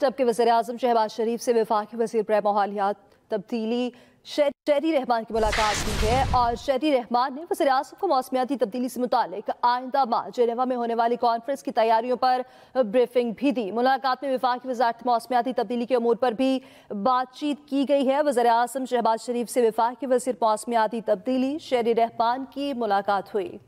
जबकि वजे अजम शहबाज शरीफ से विफाक वजी माहौलियात तब्दीली शहरी रहमान की मुलाकात की है और शहरी रहमान ने वजे अजम को मौसमियाती तब्दीली से मुतक आइंदा माह जेनेवा में होने वाली कॉन्फ्रेंस की तैयारियों पर ब्रीफिंग भी दी मुलाकात में विफाक वजारत मौसमियाती तब्दीली के अमूर पर भी बातचीत की गई है वजर अजम शहबाज शरीफ से विफाक वजी मौसमियाती तब्दीली शहरी रहमान की मुलाकात हुई